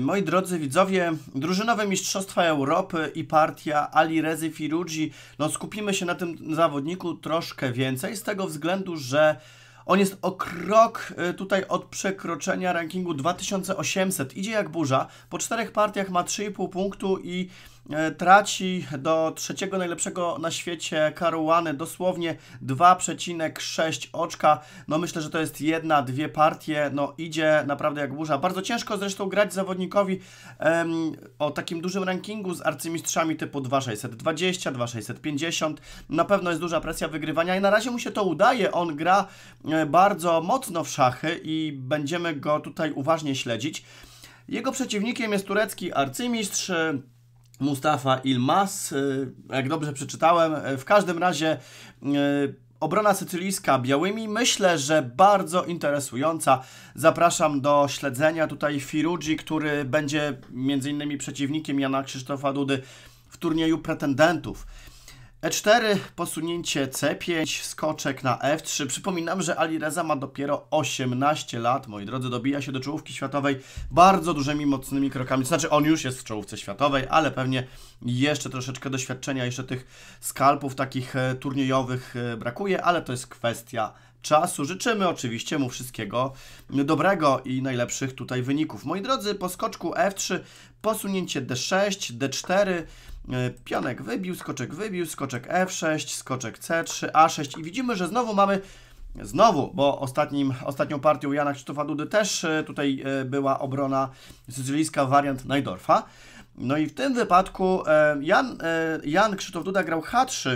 Moi drodzy widzowie, drużynowe Mistrzostwa Europy i partia Ali Rezy Firuji. No skupimy się na tym zawodniku troszkę więcej z tego względu, że on jest o krok y, tutaj od przekroczenia rankingu 2800. Idzie jak burza. Po czterech partiach ma 3,5 punktu i E, traci do trzeciego najlepszego na świecie Karuany dosłownie 2,6 oczka. No myślę, że to jest jedna, dwie partie. No idzie naprawdę jak burza. Bardzo ciężko zresztą grać zawodnikowi em, o takim dużym rankingu z arcymistrzami typu 2,620, 2,650. Na pewno jest duża presja wygrywania i na razie mu się to udaje. On gra e, bardzo mocno w szachy i będziemy go tutaj uważnie śledzić. Jego przeciwnikiem jest turecki arcymistrz Mustafa Ilmas, e, jak dobrze przeczytałem. E, w każdym razie e, obrona sycylijska białymi. Myślę, że bardzo interesująca. Zapraszam do śledzenia tutaj Firugi, który będzie między innymi przeciwnikiem Jana Krzysztofa Dudy w turnieju pretendentów. E4, posunięcie C5, skoczek na F3. Przypominam, że Ali Reza ma dopiero 18 lat, moi drodzy, dobija się do czołówki światowej bardzo dużymi, mocnymi krokami. To znaczy, on już jest w czołówce światowej, ale pewnie jeszcze troszeczkę doświadczenia, jeszcze tych skalpów takich e, turniejowych e, brakuje, ale to jest kwestia czasu. Życzymy oczywiście mu wszystkiego dobrego i najlepszych tutaj wyników. Moi drodzy, po skoczku F3 posunięcie D6, D4, E, pionek wybił, skoczek wybił, skoczek F6, skoczek C3, A6 i widzimy, że znowu mamy Znowu, bo ostatnim, ostatnią partią Jana Krzysztofa Dudy też e, tutaj e, była obrona sycylijska, wariant Najdorfa. No i w tym wypadku Jan, Jan Krzysztof Duda grał H3,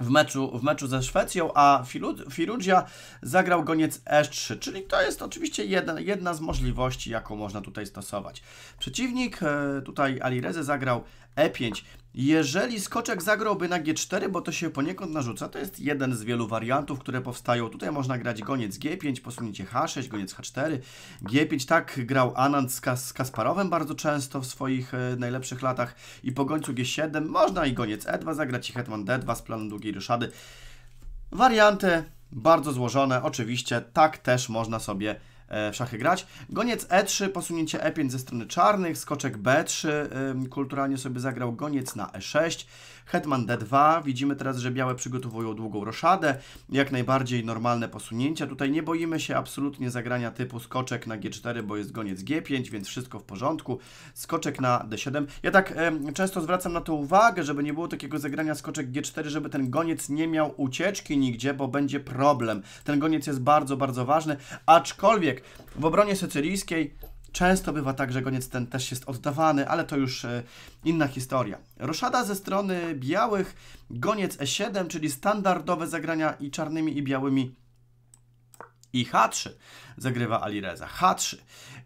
w meczu, w meczu ze Szwecją, a Firugia zagrał goniec E3, czyli to jest oczywiście jedna, jedna z możliwości, jaką można tutaj stosować. Przeciwnik, e, tutaj Alireze zagrał E5, jeżeli skoczek zagrałby na G4, bo to się poniekąd narzuca, to jest jeden z wielu wariantów, które powstają. Tutaj można grać goniec G5, posunięcie H6, goniec H4, G5. Tak grał Anand z, Kas z Kasparowem bardzo często w swoich e, najlepszych latach. I po gońcu G7 można i goniec E2 zagrać, i hetman D2 z planem długiej ryszady. Warianty bardzo złożone, oczywiście tak też można sobie E, w szachy grać. Goniec E3, posunięcie E5 ze strony czarnych, skoczek B3, kulturalnie sobie zagrał goniec na E6, hetman D2, widzimy teraz, że białe przygotowują długą roszadę, jak najbardziej normalne posunięcia, tutaj nie boimy się absolutnie zagrania typu skoczek na G4, bo jest goniec G5, więc wszystko w porządku, skoczek na D7, ja tak często zwracam na to uwagę, żeby nie było takiego zagrania skoczek G4, żeby ten goniec nie miał ucieczki nigdzie, bo będzie problem, ten goniec jest bardzo, bardzo ważny, aczkolwiek w obronie sycylijskiej często bywa tak, że goniec ten też jest oddawany, ale to już e, inna historia. Roszada ze strony białych, goniec E7, czyli standardowe zagrania i czarnymi i białymi i H3 zagrywa Alireza. H3.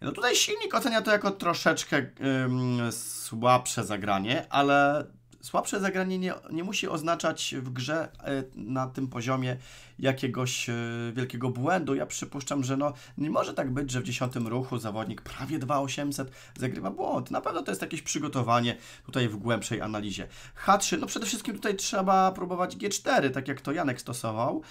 No tutaj silnik ocenia to jako troszeczkę ym, słabsze zagranie, ale słabsze zagranie nie, nie musi oznaczać w grze e, na tym poziomie jakiegoś e, wielkiego błędu. Ja przypuszczam, że no, nie może tak być, że w dziesiątym ruchu zawodnik prawie 2800 zagrywa błąd. Na pewno to jest jakieś przygotowanie tutaj w głębszej analizie. H3, no przede wszystkim tutaj trzeba próbować G4, tak jak to Janek stosował.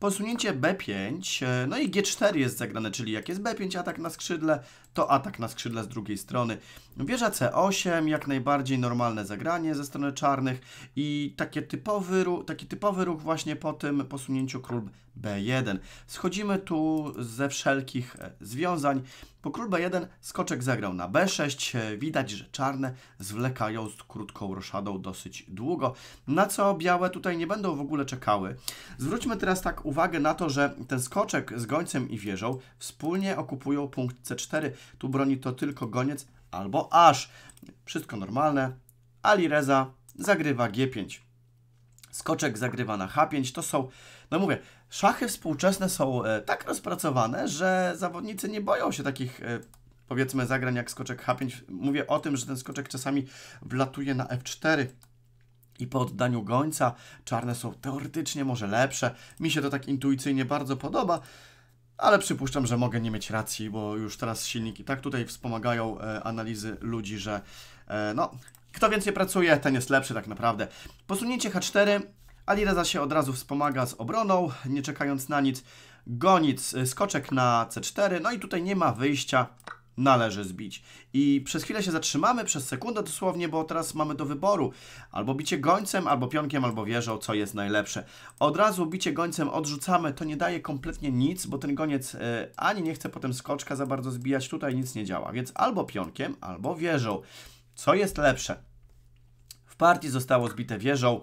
Posunięcie B5, e, no i G4 jest zagrane, czyli jak jest B5 atak na skrzydle, to atak na skrzydle z drugiej strony. Wieża C8, jak najbardziej normalne zagranie ze strony czarnych i taki typowy, taki typowy ruch właśnie po tym posunięciu król B1. Schodzimy tu ze wszelkich e, związań. Po król B1 skoczek zagrał na B6. E, widać, że czarne zwlekają z krótką roszadą dosyć długo, na co białe tutaj nie będą w ogóle czekały. Zwróćmy teraz tak uwagę na to, że ten skoczek z gońcem i wieżą wspólnie okupują punkt C4. Tu broni to tylko goniec, albo aż. Wszystko normalne. Ali Reza zagrywa G5. Skoczek zagrywa na H5. To są, no mówię, szachy współczesne są e, tak rozpracowane, że zawodnicy nie boją się takich e, powiedzmy zagrań jak skoczek H5. Mówię o tym, że ten skoczek czasami wlatuje na F4 i po oddaniu gońca czarne są teoretycznie może lepsze. Mi się to tak intuicyjnie bardzo podoba ale przypuszczam, że mogę nie mieć racji, bo już teraz silniki tak tutaj wspomagają e, analizy ludzi, że e, no, kto więcej pracuje, ten jest lepszy tak naprawdę. Posunięcie H4, Alireza się od razu wspomaga z obroną, nie czekając na nic. Gonic, e, skoczek na C4, no i tutaj nie ma wyjścia należy zbić. I przez chwilę się zatrzymamy, przez sekundę dosłownie, bo teraz mamy do wyboru albo bicie gońcem, albo pionkiem, albo wieżą, co jest najlepsze. Od razu bicie gońcem odrzucamy, to nie daje kompletnie nic, bo ten goniec e, ani nie chce potem skoczka za bardzo zbijać, tutaj nic nie działa. Więc albo pionkiem, albo wieżą. Co jest lepsze? W partii zostało zbite wieżą,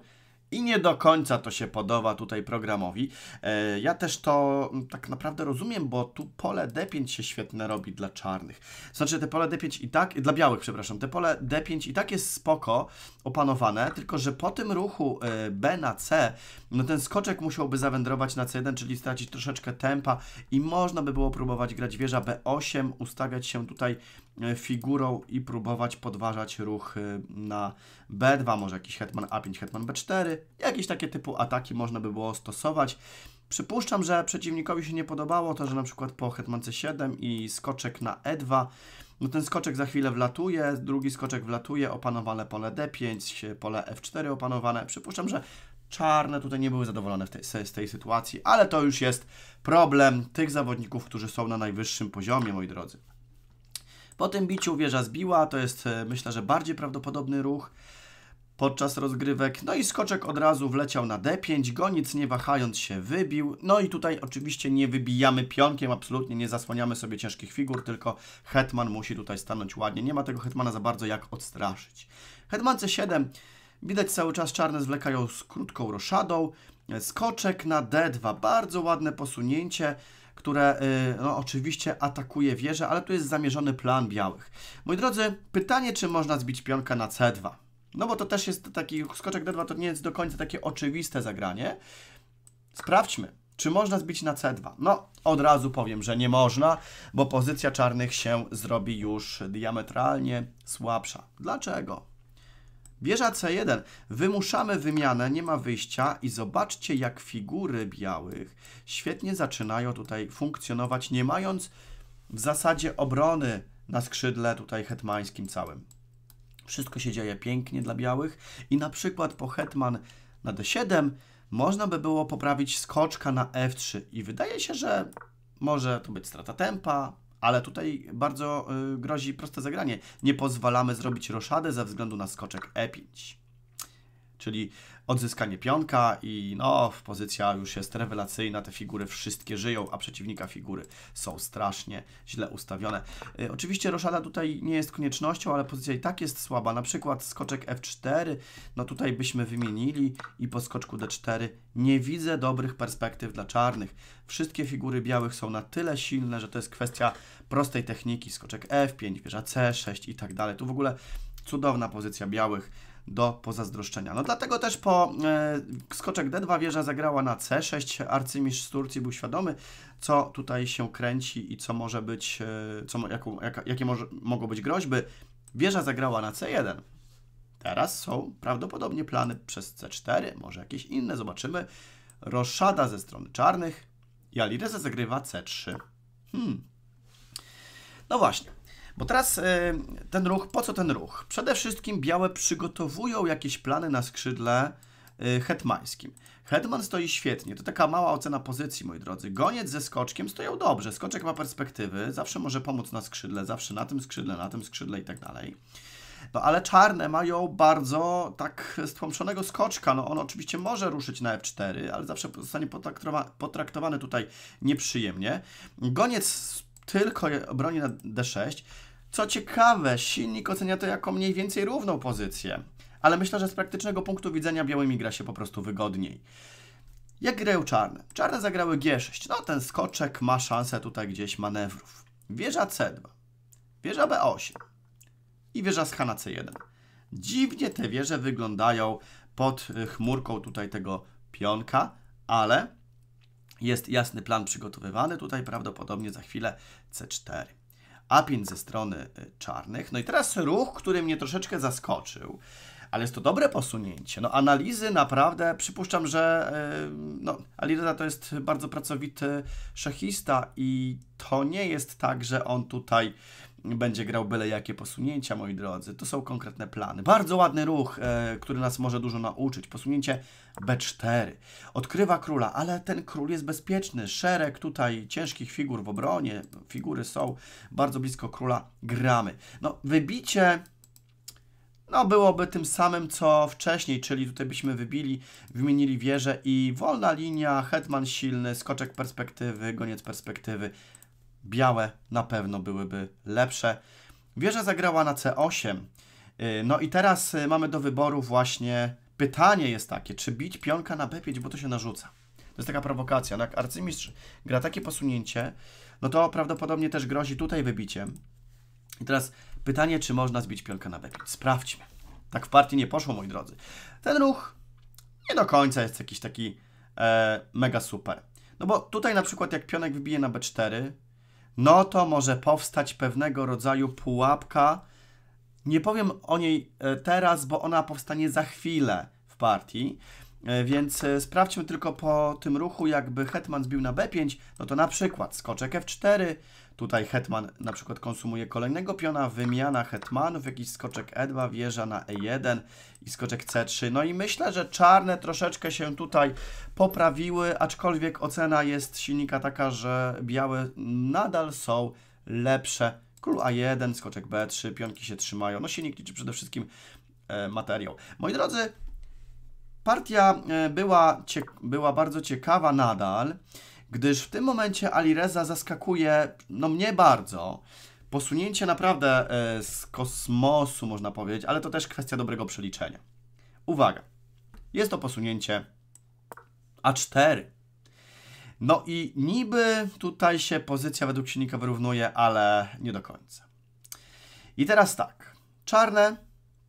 i nie do końca to się podoba tutaj programowi. E, ja też to mm, tak naprawdę rozumiem, bo tu pole D5 się świetne robi dla czarnych. Znaczy te pole D5 i tak, dla białych przepraszam, te pole D5 i tak jest spoko opanowane, tylko że po tym ruchu e, B na C, no ten skoczek musiałby zawędrować na C1, czyli stracić troszeczkę tempa i można by było próbować grać wieża B8, ustawiać się tutaj E, figurą i próbować podważać ruch e, na B2, może jakiś hetman A5, hetman B4. Jakieś takie typu ataki można by było stosować. Przypuszczam, że przeciwnikowi się nie podobało to, że na przykład po hetman C7 i skoczek na E2, no ten skoczek za chwilę wlatuje, drugi skoczek wlatuje, opanowane pole D5, pole F4 opanowane. Przypuszczam, że czarne tutaj nie były zadowolone tej, z tej sytuacji, ale to już jest problem tych zawodników, którzy są na najwyższym poziomie, moi drodzy. Po tym biciu wieża zbiła, to jest e, myślę, że bardziej prawdopodobny ruch podczas rozgrywek. No i skoczek od razu wleciał na D5, gonic nie wahając się wybił. No i tutaj oczywiście nie wybijamy pionkiem, absolutnie nie zasłaniamy sobie ciężkich figur, tylko hetman musi tutaj stanąć ładnie. Nie ma tego hetmana za bardzo jak odstraszyć. Hetman C7, widać cały czas czarne zwlekają z krótką roszadą. E, skoczek na D2, bardzo ładne posunięcie które y, no, oczywiście atakuje wieżę, ale tu jest zamierzony plan białych. Moi drodzy, pytanie, czy można zbić pionka na C2? No bo to też jest taki skoczek D2, to nie jest do końca takie oczywiste zagranie. Sprawdźmy. Czy można zbić na C2? No, od razu powiem, że nie można, bo pozycja czarnych się zrobi już diametralnie słabsza. Dlaczego? Wieża C1. Wymuszamy wymianę, nie ma wyjścia i zobaczcie jak figury białych świetnie zaczynają tutaj funkcjonować, nie mając w zasadzie obrony na skrzydle tutaj hetmańskim całym. Wszystko się dzieje pięknie dla białych i na przykład po hetman na D7 można by było poprawić skoczka na F3 i wydaje się, że może to być strata tempa, ale tutaj bardzo y, grozi proste zagranie. Nie pozwalamy zrobić roszady ze względu na skoczek e5. Czyli odzyskanie pionka i no, pozycja już jest rewelacyjna, te figury wszystkie żyją, a przeciwnika figury są strasznie źle ustawione. Y, oczywiście roszada tutaj nie jest koniecznością, ale pozycja i tak jest słaba. Na przykład skoczek f4, no tutaj byśmy wymienili i po skoczku d4 nie widzę dobrych perspektyw dla czarnych. Wszystkie figury białych są na tyle silne, że to jest kwestia prostej techniki. Skoczek f5, wieża c6 i tak dalej. Tu w ogóle Cudowna pozycja białych do pozazdroszczenia. No dlatego też po e, skoczek D2 wieża zagrała na C6. Arcymistrz z Turcji był świadomy, co tutaj się kręci i co może być, e, co, jaką, jaka, jakie może, mogą być groźby. Wieża zagrała na C1. Teraz są prawdopodobnie plany przez C4, może jakieś inne, zobaczymy. Roszada ze strony czarnych i zagrywa C3. Hmm. No właśnie, bo teraz e, ten ruch, po co ten ruch? Przede wszystkim białe przygotowują jakieś plany na skrzydle e, hetmańskim. Hetman stoi świetnie, to taka mała ocena pozycji, moi drodzy. Goniec ze skoczkiem stoją dobrze, skoczek ma perspektywy, zawsze może pomóc na skrzydle, zawsze na tym skrzydle, na tym skrzydle i tak dalej. No ale czarne mają bardzo tak stłamszonego skoczka. No on oczywiście może ruszyć na F4, ale zawsze zostanie potraktowa potraktowany tutaj nieprzyjemnie. Goniec tylko broni na D6. Co ciekawe, silnik ocenia to jako mniej więcej równą pozycję, ale myślę, że z praktycznego punktu widzenia białymi gra się po prostu wygodniej. Jak grają czarne? Czarne zagrały G6. No ten skoczek ma szansę tutaj gdzieś manewrów. Wieża C2, wieża B8 i wieża z C1. Dziwnie te wieże wyglądają pod y, chmurką tutaj tego pionka, ale jest jasny plan przygotowywany. Tutaj prawdopodobnie za chwilę C4. A5 ze strony y, czarnych. No i teraz ruch, który mnie troszeczkę zaskoczył, ale jest to dobre posunięcie. No analizy naprawdę, przypuszczam, że y, no, Alireza to jest bardzo pracowity szachista i to nie jest tak, że on tutaj będzie grał byle jakie posunięcia, moi drodzy. To są konkretne plany. Bardzo ładny ruch, e, który nas może dużo nauczyć. Posunięcie B4. Odkrywa króla, ale ten król jest bezpieczny. Szereg tutaj ciężkich figur w obronie. Figury są bardzo blisko króla. Gramy. No, wybicie... No, byłoby tym samym, co wcześniej, czyli tutaj byśmy wybili, wymienili wieżę i wolna linia, hetman silny, skoczek perspektywy, goniec perspektywy, białe na pewno byłyby lepsze. Wieża zagrała na C8. Y, no i teraz y, mamy do wyboru właśnie pytanie jest takie, czy bić pionka na B5, bo to się narzuca. To jest taka prowokacja. No jak arcymistrz gra takie posunięcie, no to prawdopodobnie też grozi tutaj wybiciem. I teraz pytanie, czy można zbić pionka na B5. Sprawdźmy. Tak w partii nie poszło, moi drodzy. Ten ruch nie do końca jest jakiś taki e, mega super. No bo tutaj na przykład jak pionek wybije na B4, no to może powstać pewnego rodzaju pułapka. Nie powiem o niej e, teraz, bo ona powstanie za chwilę w partii. E, więc e, sprawdźmy tylko po tym ruchu, jakby hetman zbił na b5, no to na przykład skoczek f4, Tutaj hetman na przykład konsumuje kolejnego piona, wymiana hetmanów, jakiś skoczek e2, wieża na e1 i skoczek c3. No i myślę, że czarne troszeczkę się tutaj poprawiły, aczkolwiek ocena jest silnika taka, że białe nadal są lepsze. Król a1, skoczek b3, pionki się trzymają. No silnik liczy przede wszystkim e, materiał. Moi drodzy, partia e, była, była bardzo ciekawa nadal gdyż w tym momencie Alireza zaskakuje, no mnie bardzo. Posunięcie naprawdę e, z kosmosu, można powiedzieć, ale to też kwestia dobrego przeliczenia. Uwaga, jest to posunięcie A4. No i niby tutaj się pozycja według silnika wyrównuje, ale nie do końca. I teraz tak, czarne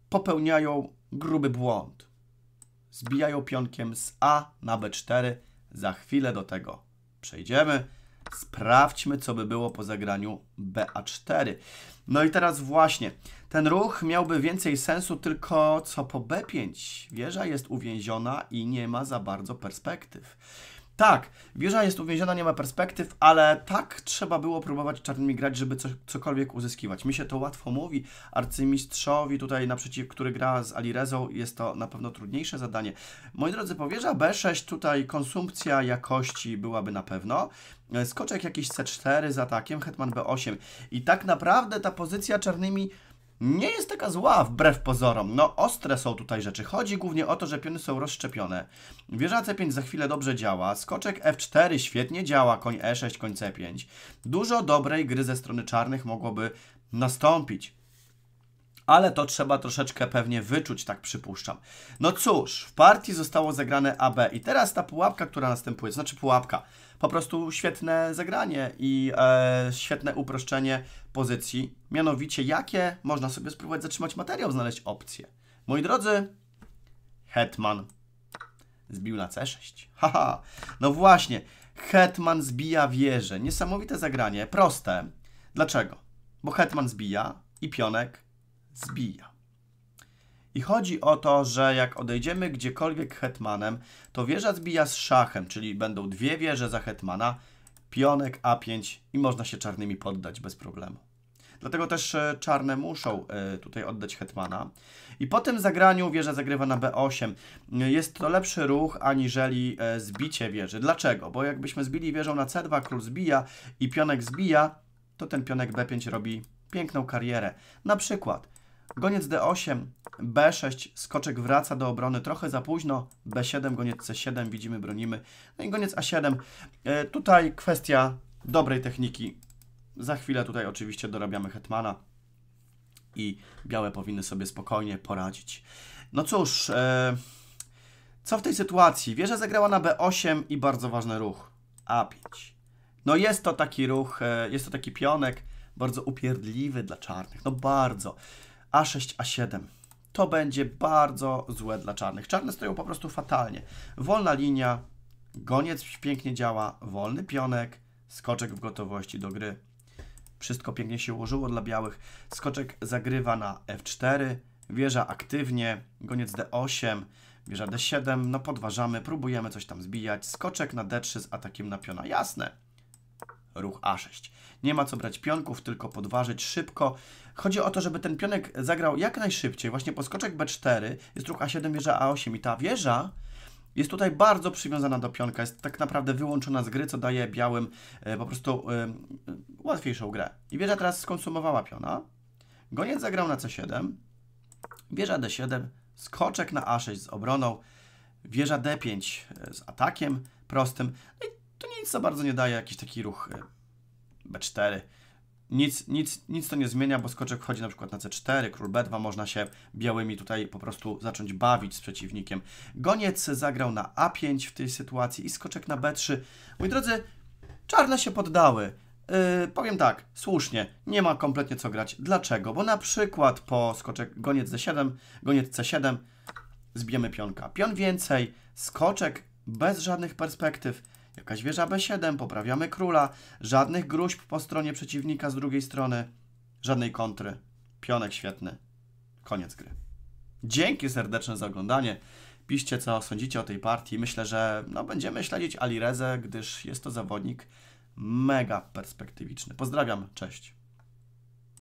popełniają gruby błąd. Zbijają pionkiem z A na B4. Za chwilę do tego przejdziemy. Sprawdźmy, co by było po zagraniu BA4. No i teraz właśnie, ten ruch miałby więcej sensu tylko co po B5. Wieża jest uwięziona i nie ma za bardzo perspektyw. Tak, wieża jest uwięziona, nie ma perspektyw, ale tak trzeba było próbować czarnymi grać, żeby coś, cokolwiek uzyskiwać. Mi się to łatwo mówi, arcymistrzowi tutaj naprzeciw, który gra z Alirezą, jest to na pewno trudniejsze zadanie. Moi drodzy, powierza B6, tutaj konsumpcja jakości byłaby na pewno, e, skoczek jakiś C4 z atakiem, hetman B8 i tak naprawdę ta pozycja czarnymi nie jest taka zła wbrew pozorom. No, ostre są tutaj rzeczy. Chodzi głównie o to, że piony są rozszczepione. Wieża C5 za chwilę dobrze działa. Skoczek F4 świetnie działa. Koń E6, koń C5. Dużo dobrej gry ze strony czarnych mogłoby nastąpić ale to trzeba troszeczkę pewnie wyczuć, tak przypuszczam. No cóż, w partii zostało zagrane AB i teraz ta pułapka, która następuje, to znaczy pułapka, po prostu świetne zagranie i e, świetne uproszczenie pozycji, mianowicie jakie można sobie spróbować zatrzymać materiał, znaleźć opcję. Moi drodzy, Hetman zbił na C6. Haha, no właśnie, Hetman zbija wieżę. Niesamowite zagranie, proste. Dlaczego? Bo Hetman zbija i pionek zbija. I chodzi o to, że jak odejdziemy gdziekolwiek hetmanem, to wieża zbija z szachem, czyli będą dwie wieże za hetmana, pionek A5 i można się czarnymi poddać bez problemu. Dlatego też e, czarne muszą e, tutaj oddać hetmana. I po tym zagraniu wieża zagrywa na B8. Jest to lepszy ruch aniżeli e, zbicie wieży. Dlaczego? Bo jakbyśmy zbili wieżą na C2, król zbija i pionek zbija, to ten pionek B5 robi piękną karierę. Na przykład Goniec D8, B6, skoczek wraca do obrony trochę za późno, B7, goniec C7, widzimy, bronimy, no i goniec A7. E, tutaj kwestia dobrej techniki. Za chwilę tutaj oczywiście dorabiamy hetmana i białe powinny sobie spokojnie poradzić. No cóż, e, co w tej sytuacji? Wieża zagrała na B8 i bardzo ważny ruch, A5. No jest to taki ruch, e, jest to taki pionek, bardzo upierdliwy dla czarnych, no bardzo. A6, A7. To będzie bardzo złe dla czarnych. Czarne stoją po prostu fatalnie. Wolna linia, goniec pięknie działa, wolny pionek, skoczek w gotowości do gry. Wszystko pięknie się ułożyło dla białych. Skoczek zagrywa na F4, wieża aktywnie, goniec D8, wieża D7, no podważamy, próbujemy coś tam zbijać. Skoczek na D3 z atakiem na piona, jasne ruch A6. Nie ma co brać pionków, tylko podważyć szybko. Chodzi o to, żeby ten pionek zagrał jak najszybciej. Właśnie po skoczek B4 jest ruch A7, wieża A8 i ta wieża jest tutaj bardzo przywiązana do pionka, jest tak naprawdę wyłączona z gry, co daje białym e, po prostu e, łatwiejszą grę. I wieża teraz skonsumowała piona. Goniec zagrał na C7, wieża D7, skoczek na A6 z obroną, wieża D5 e, z atakiem prostym. No i to nic za bardzo nie daje jakiś taki ruch e, B4. Nic, nic, nic to nie zmienia, bo skoczek wchodzi na przykład na C4, król B2, można się białymi tutaj po prostu zacząć bawić z przeciwnikiem. Goniec zagrał na A5 w tej sytuacji i skoczek na B3. Moi drodzy, czarne się poddały. Yy, powiem tak, słusznie, nie ma kompletnie co grać. Dlaczego? Bo na przykład po skoczek goniec D7, goniec C7 zbijemy pionka. Pion więcej, skoczek bez żadnych perspektyw Jakaś wieża B7, poprawiamy króla. Żadnych gruźb po stronie przeciwnika z drugiej strony. Żadnej kontry. Pionek świetny. Koniec gry. Dzięki serdeczne za oglądanie. Piszcie, co sądzicie o tej partii. Myślę, że no, będziemy śledzić Alirezę, gdyż jest to zawodnik mega perspektywiczny. Pozdrawiam, cześć.